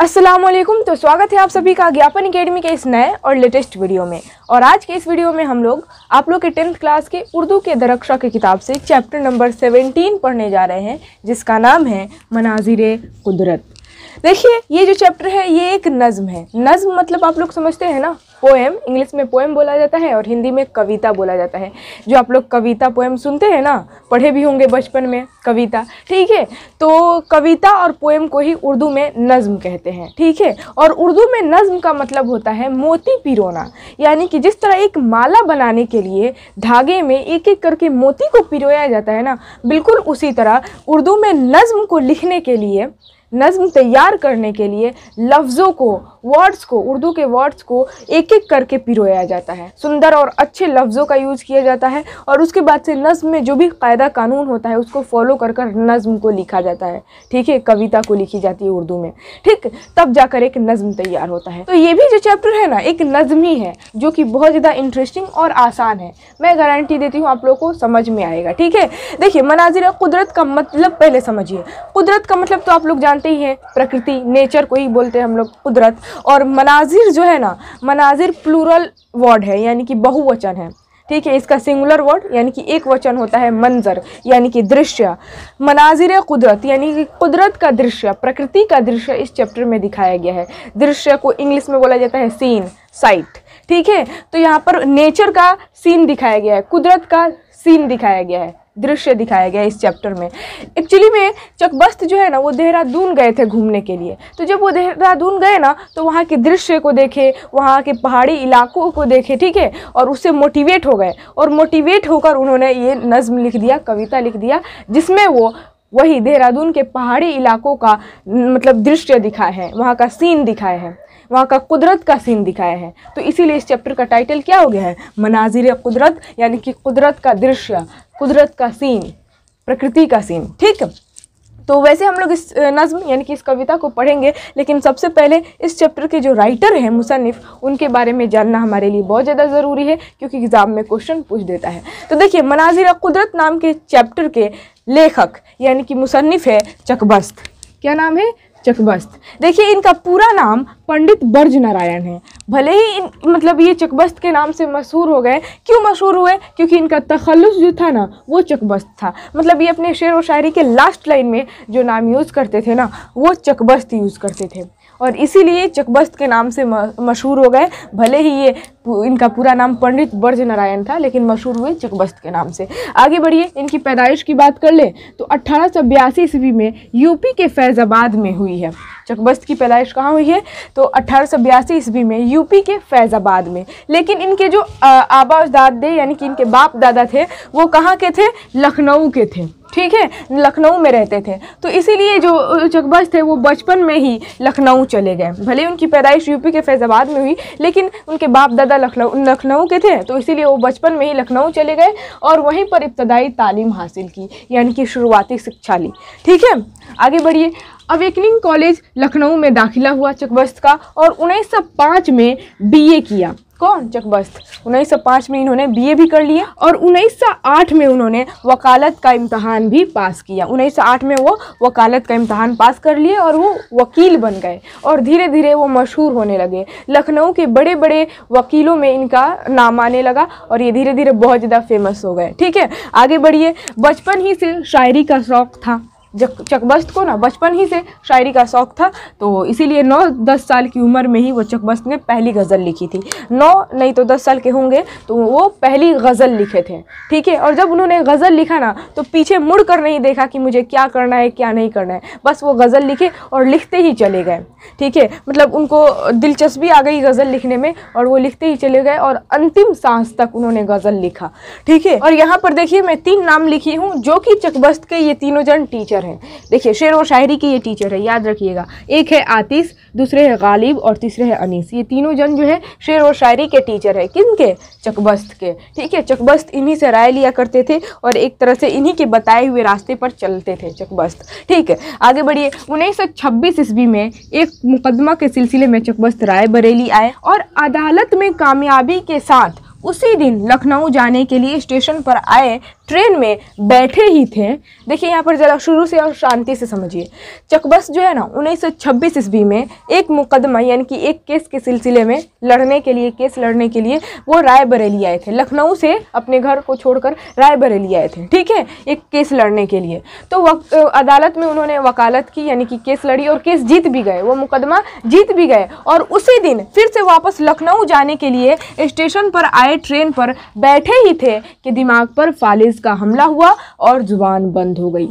अस्सलाम वालेकुम तो स्वागत है आप सभी का ज्ञापन अकेडमी के इस नए और लेटेस्ट वीडियो में और आज के इस वीडियो में हम लोग आप लोग के टेंथ क्लास के उर्दू के दरक्षा की किताब से चैप्टर नंबर सेवेंटीन पढ़ने जा रहे हैं जिसका नाम है मनाजिर कुदरत देखिए ये जो चैप्टर है ये एक नज्म है नज्म मतलब आप लोग समझते हैं ना पोएम इंग्लिश में पोएम बोला जाता है और हिंदी में कविता बोला जाता है जो आप लोग कविता पोएम सुनते हैं ना पढ़े भी होंगे बचपन में कविता ठीक है तो कविता और पोएम को ही उर्दू में नज्म कहते हैं ठीक है और उर्दू में नज्म का मतलब होता है मोती पिरोना यानी कि जिस तरह एक माला बनाने के लिए धागे में एक एक करके मोती को पिरोया जाता है ना बिल्कुल उसी तरह उर्दू में नज्म को लिखने के लिए नज़म तैयार करने के लिए लफ्ज़ों को वर्ड्स को उर्दू के वर्ड्स को एक एक करके पिरोया जाता है सुंदर और अच्छे लफ्ज़ों का यूज़ किया जाता है और उसके बाद से नज़म में जो भी कायदा कानून होता है उसको फॉलो कर कर नज़म को लिखा जाता है ठीक है कविता को लिखी जाती है उर्दू में ठीक तब जाकर एक नज़म तैयार होता है तो ये भी जो चैप्टर है ना एक नज़म ही है जो कि बहुत ज़्यादा इंटरेस्टिंग और आसान है मैं गारंटी देती हूँ आप लोग को समझ में आएगा ठीक है देखिए मनाजिर कुदरत का मतलब पहले समझिए कुदरत का मतलब तो आप लोग जान जानते ही हैं प्रकृति नेचर को ही बोलते हैं हम लोग कुदरत और मनाजिर जो है ना मनाजिर प्लूरल वर्ड है यानी कि बहुवचन है ठीक है इसका सिंगुलर वर्ड यानी कि एक वचन होता है मंजर यानी कि दृश्य मनाजिर कुदरत यानी कि कुदरत का दृश्य प्रकृति का दृश्य इस चैप्टर में दिखाया गया है दृश्य को इंग्लिश में बोला जाता है सीन साइट ठीक है तो यहाँ पर नेचर का सीन दिखाया गया है कुदरत का सीन दिखाया गया है दृश्य दिखाया गया इस चैप्टर में एक्चुअली में चकबस्त जो है ना वो देहरादून गए थे घूमने के लिए तो जब वो देहरादून गए ना तो वहाँ के दृश्य को देखे वहाँ के पहाड़ी इलाकों को देखे ठीक है और उससे मोटिवेट हो गए और मोटिवेट होकर उन्होंने ये नज़म लिख दिया कविता लिख दिया जिसमें वो वही देहरादून के पहाड़ी इलाकों का मतलब दृश्य दिखाए हैं वहाँ का सीन दिखाए हैं वहाँ का कुदरत का सीन दिखाया है तो इसीलिए इस चैप्टर का टाइटल क्या हो गया है मनाजिर कुदरत यानी कि कुदरत का दृश्य कुदरत का सीन प्रकृति का सीन ठीक तो वैसे हम लोग इस नज़म यानी कि इस कविता को पढ़ेंगे लेकिन सबसे पहले इस चैप्टर के जो राइटर हैं मुसनफ़ उनके बारे में जानना हमारे लिए बहुत ज़्यादा ज़रूरी है क्योंकि एग्ज़ाम में क्वेश्चन पूछ देता है तो देखिए मनाजिर कुदरत नाम के चैप्टर के लेखक यानी कि मुसनफ़ है चकबस्त क्या नाम है चकबस्त देखिए इनका पूरा नाम पंडित ब्रज नारायण है भले ही इन मतलब ये चकबस्त के नाम से मशहूर हो गए क्यों मशहूर हुए क्योंकि इनका तखलस जो था ना वो चकबस्त था मतलब ये अपने शेर व शायरी के लास्ट लाइन में जो नाम यूज़ करते थे ना वो चकबस्त यूज़ करते थे और इसीलिए चकबस्त के नाम से मशहूर हो गए भले ही ये इनका पूरा नाम पंडित ब्रज नारायण था लेकिन मशहूर हुए चकबस्त के नाम से आगे बढ़िए इनकी पैदाइश की बात कर लें तो अट्ठारह ईस्वी में यूपी के फैज़ाबाद में हुई है चकबस्त की पैदाइश कहाँ हुई है तो अट्ठारह ईस्वी में यूपी के फैज़ाबाद में लेकिन इनके जो आबा दादे यानी कि इनके बाप दादा थे वो कहाँ के थे लखनऊ के थे ठीक है लखनऊ में रहते थे तो इसीलिए जो चकबस थे वो बचपन में ही लखनऊ चले गए भले उनकी पैदाइश यूपी के फैज़ाबाद में हुई लेकिन उनके बाप दादा ज़्यादा लखनऊ लखनऊ के थे तो इसीलिए वो बचपन में ही लखनऊ चले गए और वहीं पर इब्तदाई तालीम हासिल की यानी कि शुरुआती शिक्षा ली ठीक है आगे बढ़िए अवेकनिंग कॉलेज लखनऊ में दाखिला हुआ चकबस्त का और 1905 में बीए किया कौन चकबस्त 1905 में इन्होंने बीए भी कर लिया और 1908 में उन्होंने वकालत का इम्तहान भी पास किया 1908 में वो वकालत का इम्तहान पास कर लिए और वो वकील बन गए और धीरे धीरे वो मशहूर होने लगे लखनऊ के बड़े बड़े वकीलों में इनका नाम आने लगा और ये धीरे धीरे बहुत ज़्यादा फेमस हो गए ठीक है आगे बढ़िए बचपन ही से शायरी का शौक़ था चकबस्त को ना बचपन ही से शायरी का शौक़ था तो इसीलिए नौ दस साल की उम्र में ही वो चकबस्त ने पहली गज़ल लिखी थी नौ नहीं तो दस साल के होंगे तो वो पहली गज़ल लिखे थे ठीक है और जब उन्होंने गज़ल लिखा ना तो पीछे मुड़ कर नहीं देखा कि मुझे क्या करना है क्या नहीं करना है बस वो गज़ल लिखे और लिखते ही चले गए ठीक है मतलब उनको दिलचस्पी आ गई गज़ल लिखने में और वो लिखते ही चले गए और अंतिम सांस तक उन्होंने गज़ल लिखा ठीक है और यहाँ पर देखिए मैं तीन नाम लिखी हूँ जो कि चकबस्त के ये तीनों जन टीचर टीचर हैं देखिए शेर व शायरी के ये टीचर है याद रखिएगा एक है आतिस दूसरे है गालिब और तीसरे है अनीस ये तीनों जन जो है शेर व शायरी के टीचर है किन के चकबस्त के ठीक है चकबस्त इन्हीं से राय लिया करते थे और एक तरह से इन्हीं के बताए हुए रास्ते पर चलते थे चकबस्त ठीक है आगे बढ़िए उन्नीस सौ छब्बीस ईस्वी में एक मुकदमा के सिलसिले में चकबस्त राय बरेली आए और अदालत में कामयाबी के साथ उसी दिन लखनऊ जाने के लिए स्टेशन पर आए ट्रेन में बैठे ही थे देखिए यहाँ पर ज़रा शुरू से और शांति से समझिए चकबस जो है ना उन्नीस सौ छब्बीस ईस्वी में एक मुकदमा यानी कि एक केस के सिलसिले में लड़ने के लिए केस लड़ने के लिए वो रायबरेली आए थे लखनऊ से अपने घर को छोड़कर रायबरेली आए थे ठीक है एक केस लड़ने के लिए तो वक, अदालत में उन्होंने वकालत की यानी कि केस लड़ी और केस जीत भी गए वो मुकदमा जीत भी गए और उसी दिन फिर से वापस लखनऊ जाने के लिए स्टेशन पर आए आए ट्रेन पर बैठे ही थे कि दिमाग पर फालिज का हमला हुआ और ज़ुबान बंद हो गई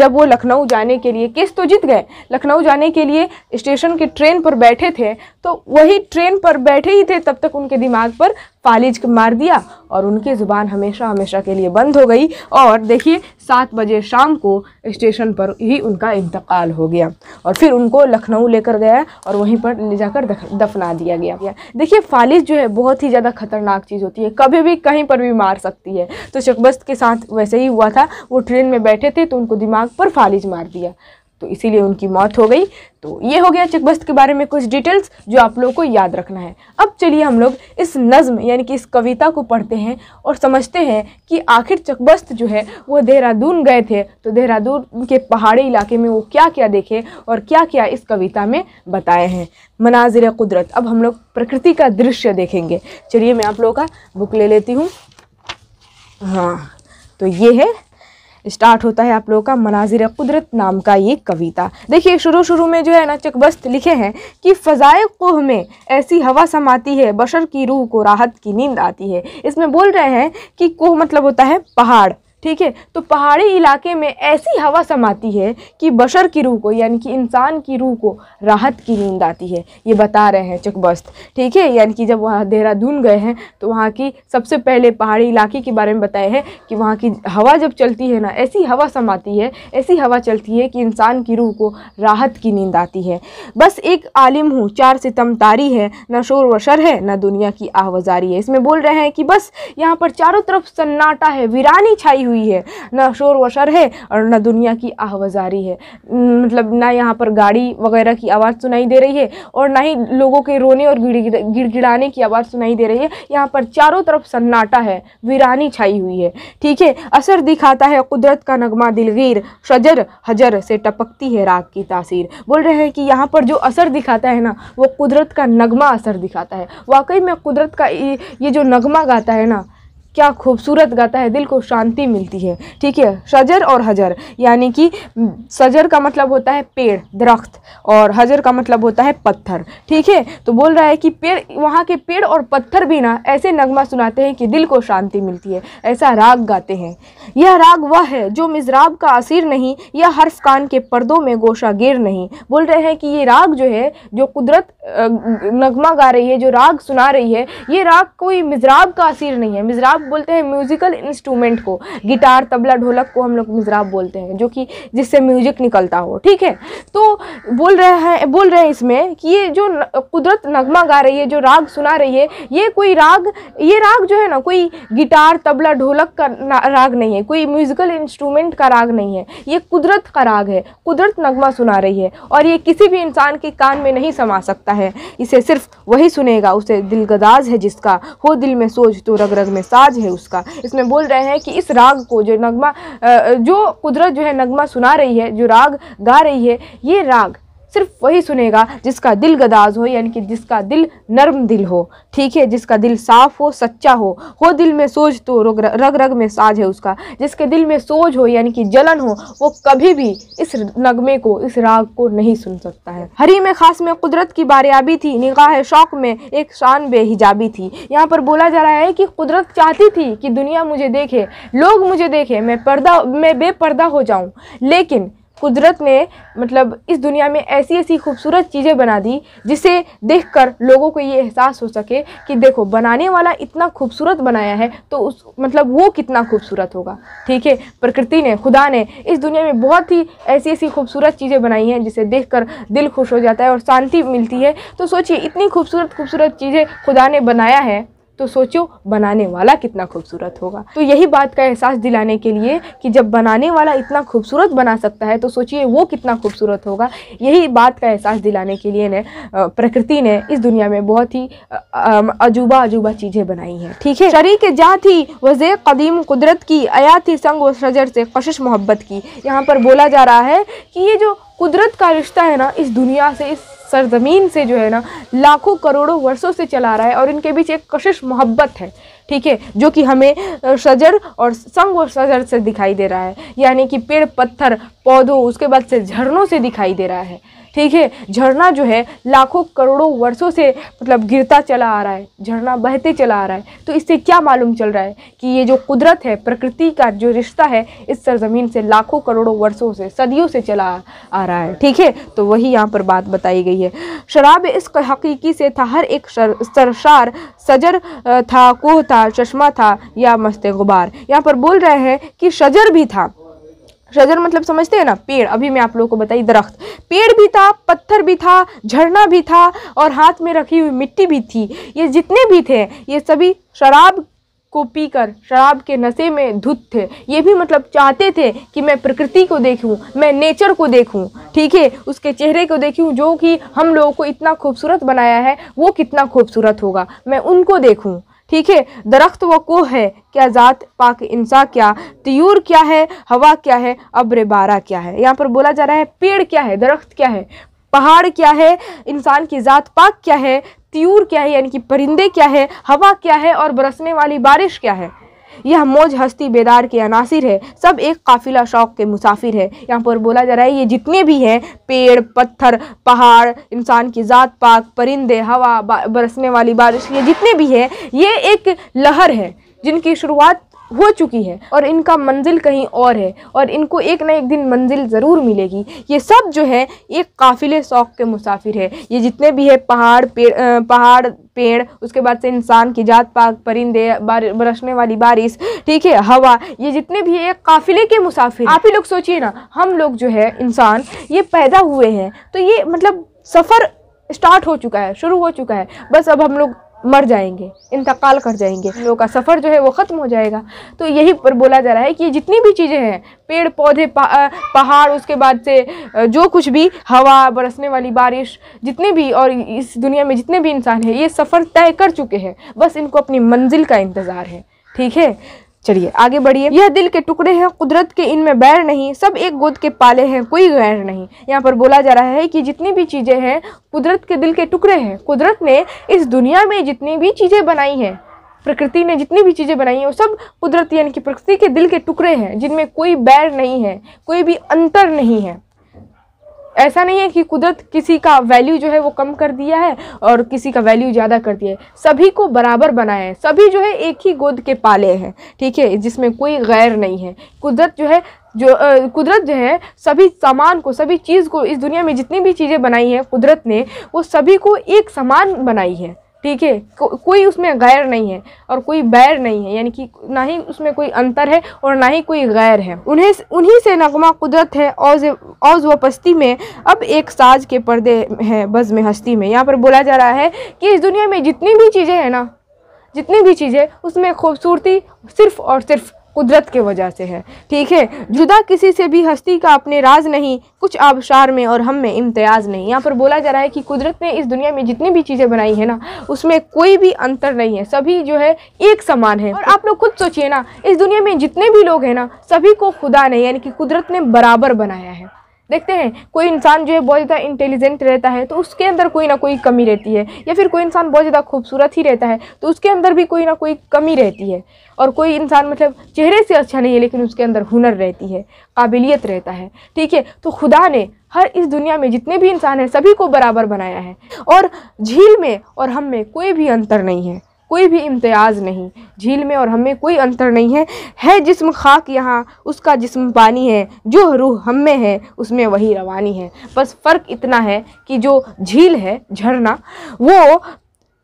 जब वो लखनऊ जाने के लिए केस तो जीत गए लखनऊ जाने के लिए स्टेशन के ट्रेन पर बैठे थे तो वही ट्रेन पर बैठे ही थे तब तक उनके दिमाग पर फालिज मार दिया और उनकी ज़ुबान हमेशा हमेशा के लिए बंद हो गई और देखिए सात बजे शाम को स्टेशन पर ही उनका इंतकाल हो गया और फिर उनको लखनऊ लेकर गया और वहीं पर ले जाकर दफना दिया गया देखिए फालिज जो है बहुत ही ज़्यादा खतरनाक चीज़ होती है कभी भी कहीं पर भी मार सकती है तो शकबस्त के साथ वैसे ही हुआ था वो ट्रेन में बैठे थे तो उनको दिमाग पर फालिज मार दिया तो इसीलिए उनकी मौत हो गई तो ये हो गया चकबस्त के बारे में कुछ डिटेल्स जो आप लोगों को याद रखना है अब चलिए हम लोग इस नज़म यानी कि इस कविता को पढ़ते हैं और समझते हैं कि आखिर चकबस्त जो है वो देहरादून गए थे तो देहरादून के पहाड़ी इलाके में वो क्या क्या देखे और क्या क्या इस कविता में बताए हैं मनाजिर कुदरत अब हम लोग प्रकृति का दृश्य देखेंगे चलिए मैं आप लोगों का बुक ले लेती हूँ हाँ तो ये है स्टार्ट होता है आप लोगों का मनाजिर कुदरत नाम का ये कविता देखिए शुरू शुरू में जो है ना चकबस्त लिखे हैं कि फ़जाए कोह में ऐसी हवा समाती है बशर की रूह को राहत की नींद आती है इसमें बोल रहे हैं कि कोह मतलब होता है पहाड़ ठीक है तो पहाड़ी इलाके में ऐसी हवा समाती है कि बशर की रूह को यानी कि इंसान की रूह को राहत की नींद आती है ये बता रहे हैं चकबस्त ठीक है यानी कि जब वहाँ देहरादून गए हैं तो वहाँ की सबसे पहले पहाड़ी इलाके के बारे में बताए हैं कि वहाँ की हवा जब चलती है ना ऐसी हवा समाती है ऐसी हवा चलती है कि इंसान की रूह को राहत की नींद आती है बस एक आलिम हूँ चार सितम तारी है ना शोर वशर है ना दुनिया की आवाज़ारी है इसमें बोल रहे हैं कि बस यहाँ पर चारों तरफ सन्नाटा है वीरानी छाई हुई हुई है ना शोर वशर है और ना दुनिया की आहवाजारी है मतलब ना यहाँ पर गाड़ी वगैरह की आवाज़ सुनाई दे रही है और ना ही लोगों के रोने और गिड़गिड़ाने की आवाज़ सुनाई दे रही है यहाँ पर चारों तरफ सन्नाटा है वीरानी छाई हुई है ठीक है असर दिखाता है कुदरत का नगमा दिलगीर शजर हजर से टपकती है राग की तासीर बोल रहे हैं कि यहाँ पर जो असर दिखाता है ना वो कुदरत का नगमा असर दिखाता है वाकई में कुदरत का ये जो नगमा गाता है ना क्या खूबसूरत गाता है दिल को शांति मिलती है ठीक है शजर और हजर यानी कि सजर का मतलब होता है पेड़ दरख्त और हजर का मतलब होता है पत्थर ठीक है तो बोल रहा है कि पेड़ वहाँ के पेड़ और पत्थर भी ना ऐसे नगमा सुनाते हैं कि दिल को शांति मिलती है ऐसा राग गाते हैं यह राग वह है जो मिजराब का असीर नहीं यह हर्फ कान के पर्दों में गोशागिर नहीं बोल रहे हैं कि ये राग जो है जो कुदरत नगमा गा रही है जो राग सुना रही है ये राग कोई मिजराब का असीर नहीं है मिजराब मिजराब बोलते हैं म्यूज़िकल इंस्ट्रूमेंट को गिटार तबला ढोलक को हम लोग मिजराब बोलते हैं जो कि जिससे म्यूजिक निकलता हो ठीक है तो बोल रहे हैं बोल रहे हैं इसमें कि ये जो कुदरत नगमा गा रही है जो राग सुना रही है ये कोई राग ये राग जो है ना कोई गिटार तबला ढोलक का राग नहीं है कोई म्यूज़िकल इंस्ट्रूमेंट का राग नहीं है ये कुदरत का राग है कुदरत नगमा सुना रही है और ये किसी भी इंसान के कान में नहीं समा सकता है इसे सिर्फ वही सुनेगा उसे दिलगदाज है जिसका हो दिल में सोच तो रग रग में साज राज है उसका इसमें बोल रहे हैं कि इस राग को जो नगमा जो कुदरत जो है नगमा सुना रही है जो राग गा रही है ये राग सिर्फ वही सुनेगा जिसका दिल गदाज हो यानी कि जिसका दिल नर्म दिल हो ठीक है जिसका दिल साफ हो सच्चा हो हो दिल में सोच तो रग रग रग में साज है उसका जिसके दिल में सोच हो यानी कि जलन हो वो कभी भी इस नगमे को इस राग को नहीं सुन सकता है हरी में खास में कुदरत की बारियाबी थी निगाह शौक में एक शान बेहिजाबी थी यहाँ पर बोला जा रहा है कि कुदरत चाहती थी कि दुनिया मुझे देखे लोग मुझे देखे मैं पर्दा मैं बेपर्दा हो जाऊँ लेकिन कुदरत ने मतलब इस दुनिया में ऐसी ऐसी खूबसूरत चीज़ें बना दी जिसे देखकर लोगों को ये एहसास हो सके कि देखो बनाने वाला इतना खूबसूरत बनाया है तो उस मतलब वो कितना खूबसूरत होगा ठीक है प्रकृति ने खुदा ने इस दुनिया में बहुत ही ऐसी ऐसी खूबसूरत चीज़ें बनाई हैं जिसे देख दिल खुश हो जाता है और शांति मिलती है तो सोचिए इतनी खूबसूरत खूबसूरत चीज़ें खुदा ने बनाया है तो सोचो बनाने वाला कितना खूबसूरत होगा तो यही बात का एहसास दिलाने के लिए कि जब बनाने वाला इतना खूबसूरत बना सकता है तो सोचिए वो कितना खूबसूरत होगा यही बात का एहसास दिलाने के लिए ने प्रकृति ने इस दुनिया में बहुत ही अजूबा अजूबा चीज़ें बनाई हैं ठीक है के जा थी वज़े कदीम कुदरत की आया थी संग व से कशिश मोहब्बत की यहाँ पर बोला जा रहा है कि ये जो कुदरत का रिश्ता है ना इस दुनिया से इस सरजमीन से जो है ना लाखों करोड़ों वर्षों से चला रहा है और इनके बीच एक कशिश मोहब्बत है ठीक है जो कि हमें सजर और संग और सजर से दिखाई दे रहा है यानी कि पेड़ पत्थर पौधों उसके बाद से झरनों से दिखाई दे रहा है ठीक है झरना जो है लाखों करोड़ों वर्षों से मतलब गिरता चला आ रहा है झरना बहते चला आ रहा है तो इससे क्या मालूम चल रहा है कि ये जो कुदरत है प्रकृति का जो रिश्ता है इस सरजमीन से लाखों करोड़ों वर्षों से सदियों से चला आ रहा है ठीक है तो वही यहाँ पर बात बताई गई है शराब इस हकीकी से था हर एक सरसार सजर था कोह था था चश्मा था या मस्त गुबार यहाँ पर बोल रहे हैं कि शजर भी था शजर मतलब समझते हैं ना पेड़ अभी मैं आप लोगों को बताई दरख्त पेड़ भी था पत्थर भी था झरना भी था और हाथ में रखी हुई मिट्टी भी थी ये जितने भी थे ये सभी शराब को पीकर शराब के नशे में धुत थे ये भी मतलब चाहते थे कि मैं प्रकृति को देखूं मैं नेचर को देखूं ठीक है उसके चेहरे को देखूं जो कि हम लोगों को इतना खूबसूरत बनाया है वो कितना खूबसूरत होगा मैं उनको देखूं ठीक है दरख्त व कोह है क्या ज़ात पाक इंसा क्या तयूर क्या है हवा क्या है अब्र बारा क्या है यहाँ पर बोला जा रहा है पेड़ क्या है दरख्त क्या है पहाड़ क्या है इंसान की ज़ात पाक क्या है त्यूर क्या है यानी कि परिंदे क्या है हवा क्या है और बरसने वाली बारिश क्या है यह मौज हस्ती बेदार के अनासिर है सब एक काफिला शौक के मुसाफिर है यहाँ पर बोला जा रहा है ये जितने भी हैं पेड़ पत्थर पहाड़ इंसान की ज़ात पाक परिंदे हवा बरसने वाली बारिश ये जितने भी हैं ये एक लहर है जिनकी शुरुआत हो चुकी है और इनका मंजिल कहीं और है और इनको एक ना एक दिन मंजिल ज़रूर मिलेगी ये सब जो है एक काफ़िले शौक़ के मुसाफिर है ये जितने भी है पहाड़ पेड़ पहाड़ पेड़ उसके बाद से इंसान की जात पाक परिंदे बरसने वाली बारिश ठीक है हवा ये जितने भी एक काफ़िले के मुसाफिर आप ही लोग सोचिए ना हम लोग जो है इंसान ये पैदा हुए हैं तो ये मतलब सफ़र स्टार्ट हो चुका है शुरू हो चुका है बस अब हम लोग मर जाएंगे इंतकाल कर जाएंगे लोगों का सफ़र जो है वो ख़त्म हो जाएगा तो यही पर बोला जा रहा है कि जितनी भी चीज़ें हैं पेड़ पौधे पहाड़ उसके बाद से जो कुछ भी हवा बरसने वाली बारिश जितने भी और इस दुनिया में जितने भी इंसान हैं ये सफ़र तय कर चुके हैं बस इनको अपनी मंजिल का इंतज़ार है ठीक है चलिए आगे बढ़िए यह दिल के टुकड़े हैं कुदरत के इनमें बैर नहीं सब एक गोद के पाले हैं कोई गैर नहीं यहाँ पर बोला जा रहा है कि जितनी भी चीज़ें हैं कुदरत के दिल के टुकड़े हैं कुदरत ने इस दुनिया में जितनी भी चीज़ें बनाई हैं प्रकृति ने जितनी भी चीज़ें बनाई हैं वो सब कुदरत यानी कि प्रकृति के दिल के टुकड़े हैं जिनमें कोई बैर नहीं है कोई भी अंतर नहीं है ऐसा नहीं है कि कुदरत किसी का वैल्यू जो है वो कम कर दिया है और किसी का वैल्यू ज़्यादा कर दिया है सभी को बराबर बनाया है सभी जो है एक ही गोद के पाले हैं ठीक है जिसमें कोई गैर नहीं है कुदरत जो है जो आ, कुदरत जो है सभी सामान को सभी चीज़ को इस दुनिया में जितनी भी चीज़ें बनाई हैं कुदरत ने वो सभी को एक समान बनाई है ठीक है को, कोई उसमें गैर नहीं है और कोई बैर नहीं है यानी कि ना ही उसमें कोई अंतर है और ना ही कोई गैर है उन्हें उन्हीं से नगमा कुदरत है औज औज व पस्ती में अब एक साज के पर्दे हैं बज़ में हस्ती में यहाँ पर बोला जा रहा है कि इस दुनिया में जितनी भी चीज़ें हैं ना जितनी भी चीज़ें उसमें खूबसूरती सिर्फ़ और सिर्फ़ कुदरत के वजह से है ठीक है जुदा किसी से भी हस्ती का अपने राज नहीं कुछ आबशार में और हम में इम्तियाज़ नहीं यहाँ पर बोला जा रहा है कि कुदरत ने इस दुनिया में जितनी भी चीज़ें बनाई है ना उसमें कोई भी अंतर नहीं है सभी जो है एक समान है और आप लोग खुद सोचिए ना इस दुनिया में जितने भी लोग हैं ना सभी को खुदा ने यानी कि कुदरत ने बराबर बनाया है देखते हैं कोई इंसान जो है बहुत ज़्यादा इंटेलिजेंट रहता है तो उसके अंदर कोई ना कोई कमी रहती है या फिर कोई इंसान बहुत ज़्यादा खूबसूरत ही रहता है तो उसके अंदर भी कोई ना कोई कमी रहती है और कोई इंसान मतलब चेहरे से अच्छा नहीं है लेकिन उसके अंदर हुनर रहती है काबिलियत रहता है ठीक है तो खुदा ने हर इस दुनिया में जितने भी इंसान हैं सभी को बराबर बनाया है और झील में और हम में कोई भी अंतर नहीं है कोई भी इम्तियाज़ नहीं झील में और हमें कोई अंतर नहीं है है जिस्म खाक यहाँ उसका जिस्म पानी है जो रूह हम में है उसमें वही रवानी है बस फ़र्क इतना है कि जो झील है झरना वो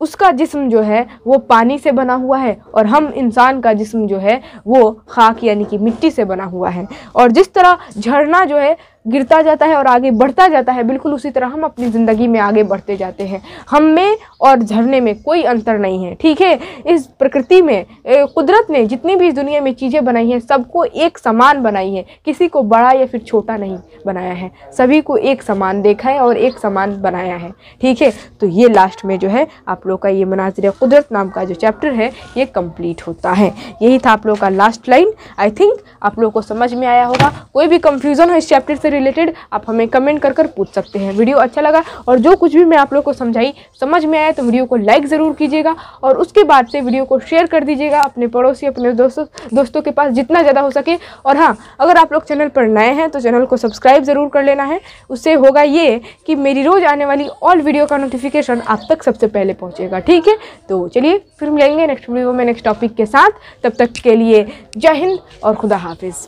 उसका जिस्म जो है वो पानी से बना हुआ है और हम इंसान का जिस्म जो है वो खाक यानी कि मिट्टी से बना हुआ है और जिस तरह झरना जो है गिरता जाता है और आगे बढ़ता जाता है बिल्कुल उसी तरह हम अपनी ज़िंदगी में आगे बढ़ते जाते हैं हम में और झरने में कोई अंतर नहीं है ठीक है इस प्रकृति में कुदरत ने जितनी भी इस दुनिया में चीज़ें बनाई हैं सबको एक समान बनाई है किसी को बड़ा या फिर छोटा नहीं बनाया है सभी को एक समान देखा है और एक समान बनाया है ठीक है तो ये लास्ट में जो है आप लोग का ये मनाजिर कुदरत नाम का जो चैप्टर है ये कम्प्लीट होता है यही था आप लोग का लास्ट लाइन आई थिंक आप लोग को समझ में आया होगा कोई भी कन्फ्यूज़न हो इस चैप्टर से रिलेटेड आप हमें कमेंट कर कर पूछ सकते हैं वीडियो अच्छा लगा और जो कुछ भी मैं आप लोग को समझाई समझ में आया तो वीडियो को लाइक ज़रूर कीजिएगा और उसके बाद से वीडियो को शेयर कर दीजिएगा अपने पड़ोसी अपने दोस्तों दोस्तों के पास जितना ज़्यादा हो सके और हाँ अगर आप लोग चैनल पर नए हैं तो चैनल को सब्सक्राइब ज़रूर कर लेना है उससे होगा ये कि मेरी रोज़ आने वाली ऑल वीडियो का नोटिफिकेशन आप तक सबसे पहले पहुँचेगा ठीक है तो चलिए फिर मिलेंगे नेक्स्ट वीडियो में नेक्स्ट टॉपिक के साथ तब तक के लिए जय हिंद और खुदा हाफिज़